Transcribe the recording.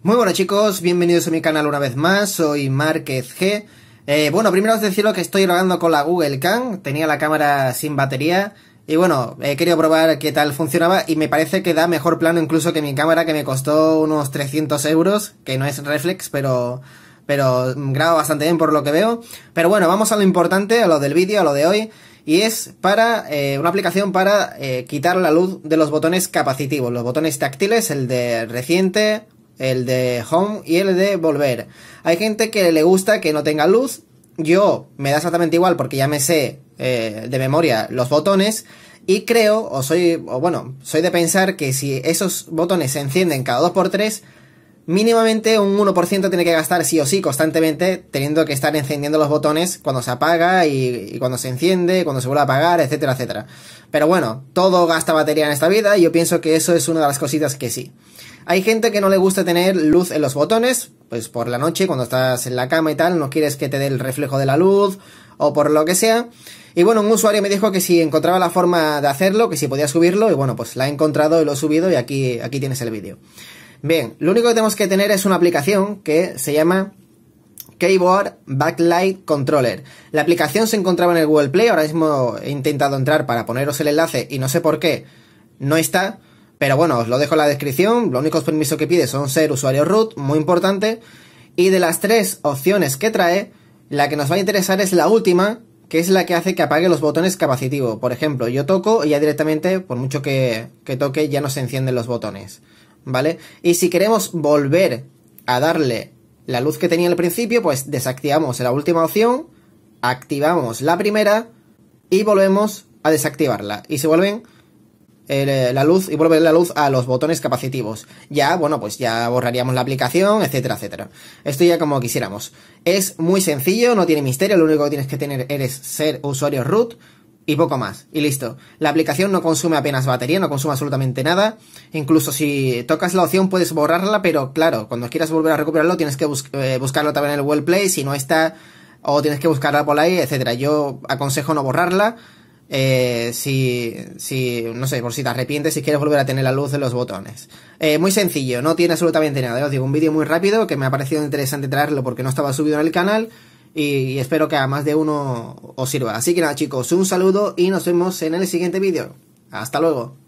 Muy bueno chicos, bienvenidos a mi canal una vez más, soy Márquez G. Eh, bueno, primero os lo que estoy grabando con la Google Cam, tenía la cámara sin batería y bueno, he querido probar qué tal funcionaba y me parece que da mejor plano incluso que mi cámara que me costó unos 300 euros, que no es reflex, pero, pero graba bastante bien por lo que veo. Pero bueno, vamos a lo importante, a lo del vídeo, a lo de hoy y es para eh, una aplicación para eh, quitar la luz de los botones capacitivos, los botones táctiles, el de reciente, el de Home y el de Volver. Hay gente que le gusta que no tenga luz. Yo me da exactamente igual porque ya me sé eh, de memoria los botones. Y creo, o soy, o bueno, soy de pensar que si esos botones se encienden cada 2x3, mínimamente un 1% tiene que gastar sí o sí constantemente, teniendo que estar encendiendo los botones cuando se apaga y, cuando se enciende, cuando se vuelve a apagar, etcétera, etcétera. Pero bueno, todo gasta batería en esta vida y yo pienso que eso es una de las cositas que sí. Hay gente que no le gusta tener luz en los botones, pues por la noche cuando estás en la cama y tal, no quieres que te dé el reflejo de la luz o por lo que sea. Y bueno, un usuario me dijo que si encontraba la forma de hacerlo, que si podía subirlo, y bueno, pues la he encontrado y lo he subido y aquí, aquí tienes el vídeo. Bien, lo único que tenemos que tener es una aplicación que se llama Keyboard Backlight Controller. La aplicación se encontraba en el Google Play, ahora mismo he intentado entrar para poneros el enlace y no sé por qué no está, pero bueno, os lo dejo en la descripción, los únicos permisos que pide son ser usuario root, muy importante, y de las tres opciones que trae, la que nos va a interesar es la última, que es la que hace que apague los botones capacitivos. Por ejemplo, yo toco y ya directamente, por mucho que, que toque, ya no se encienden los botones. ¿vale? Y si queremos volver a darle la luz que tenía al principio, pues desactivamos la última opción, activamos la primera y volvemos a desactivarla. Y se vuelven eh, la luz y vuelve la luz a los botones capacitivos. Ya, bueno, pues ya borraríamos la aplicación, etcétera, etcétera. Esto ya como quisiéramos. Es muy sencillo, no tiene misterio, lo único que tienes que tener eres ser usuario root y poco más, y listo. La aplicación no consume apenas batería, no consume absolutamente nada. Incluso si tocas la opción puedes borrarla, pero claro, cuando quieras volver a recuperarlo tienes que eh, buscarlo también en el google Play, si no está, o tienes que buscarla por ahí, etcétera. Yo aconsejo no borrarla. Eh, si, si, no sé, por si te arrepientes, si quieres volver a tener la luz de los botones. Eh, muy sencillo, no tiene absolutamente nada. Os digo, un vídeo muy rápido que me ha parecido interesante traerlo porque no estaba subido en el canal y espero que a más de uno os sirva. Así que nada chicos, un saludo y nos vemos en el siguiente vídeo. Hasta luego.